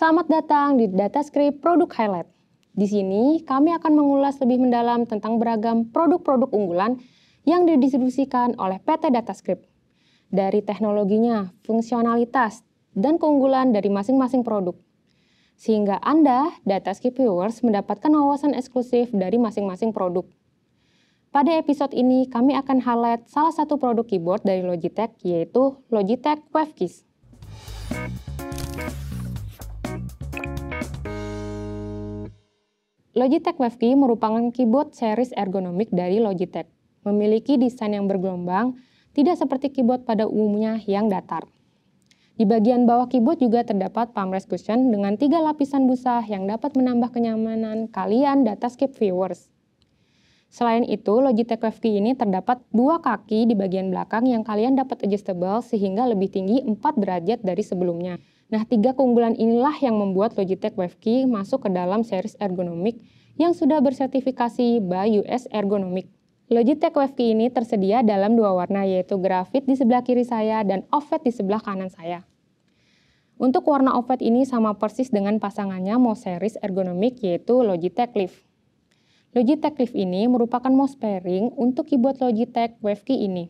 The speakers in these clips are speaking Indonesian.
Selamat datang di DataScript Produk Highlight. Di sini kami akan mengulas lebih mendalam tentang beragam produk-produk unggulan yang didistribusikan oleh PT DataScript. Dari teknologinya, fungsionalitas, dan keunggulan dari masing-masing produk. Sehingga Anda, DataScript viewers, mendapatkan wawasan eksklusif dari masing-masing produk. Pada episode ini, kami akan highlight salah satu produk keyboard dari Logitech, yaitu Logitech Wave Logitech Wave Key merupakan keyboard series ergonomik dari Logitech. Memiliki desain yang bergelombang, tidak seperti keyboard pada umumnya yang datar. Di bagian bawah keyboard juga terdapat rest cushion dengan tiga lapisan busa yang dapat menambah kenyamanan kalian data skip viewers. Selain itu, Logitech Wave Key ini terdapat dua kaki di bagian belakang yang kalian dapat adjustable sehingga lebih tinggi 4 derajat dari sebelumnya. Nah, tiga keunggulan inilah yang membuat Logitech Wave Key masuk ke dalam series ergonomik yang sudah bersertifikasi by US Ergonomic. Logitech Wave Key ini tersedia dalam dua warna yaitu grafit di sebelah kiri saya dan offset di sebelah kanan saya. Untuk warna offset ini sama persis dengan pasangannya mau series ergonomik yaitu Logitech Lift. Logitech Lift ini merupakan mouse pairing untuk keyboard Logitech WaveKey ini.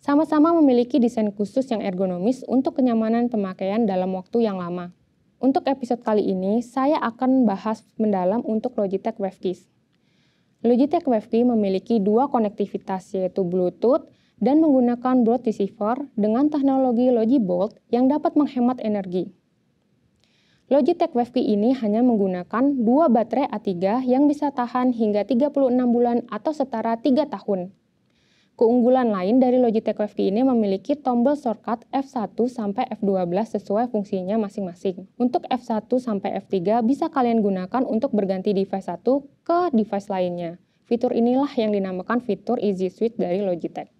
Sama-sama memiliki desain khusus yang ergonomis untuk kenyamanan pemakaian dalam waktu yang lama. Untuk episode kali ini, saya akan bahas mendalam untuk Logitech WaveKeys. Logitech WaveKey memiliki dua konektivitas yaitu Bluetooth dan menggunakan broad receiver dengan teknologi Logibolt yang dapat menghemat energi. Logitech Wave ini hanya menggunakan dua baterai A3 yang bisa tahan hingga 36 bulan atau setara 3 tahun. Keunggulan lain dari Logitech Wave ini memiliki tombol shortcut F1 sampai F12 sesuai fungsinya masing-masing. Untuk F1 sampai F3 bisa kalian gunakan untuk berganti device satu ke device lainnya. Fitur inilah yang dinamakan fitur Easy Switch dari Logitech.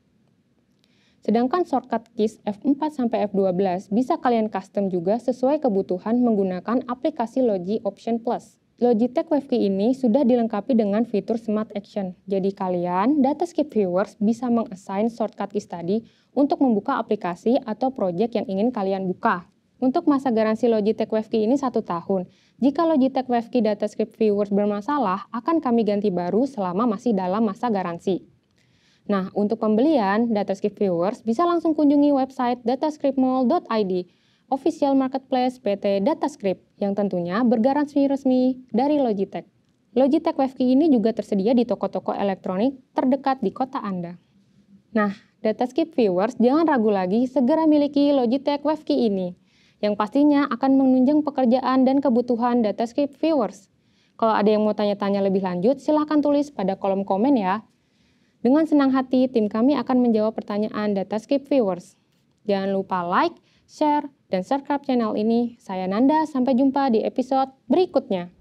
Sedangkan shortcut keys F4 sampai F12 bisa kalian custom juga sesuai kebutuhan menggunakan aplikasi Logi Option Plus. Logitech WaveKey ini sudah dilengkapi dengan fitur Smart Action. Jadi kalian, data skip viewers bisa mengassign shortcut keys tadi untuk membuka aplikasi atau project yang ingin kalian buka. Untuk masa garansi Logitech WaveKey ini satu tahun. Jika Logitech WaveKey data script viewers bermasalah, akan kami ganti baru selama masih dalam masa garansi. Nah, untuk pembelian DataScript viewers bisa langsung kunjungi website datascriptmall.id, official marketplace PT DataScript yang tentunya bergaransi resmi dari Logitech. Logitech WiFi ini juga tersedia di toko-toko elektronik terdekat di kota Anda. Nah, DataScript viewers jangan ragu lagi segera miliki Logitech WiFi ini yang pastinya akan menunjang pekerjaan dan kebutuhan DataScript viewers. Kalau ada yang mau tanya-tanya lebih lanjut, silahkan tulis pada kolom komen ya. Dengan senang hati, tim kami akan menjawab pertanyaan data skip viewers. Jangan lupa like, share, dan subscribe channel ini. Saya Nanda, sampai jumpa di episode berikutnya.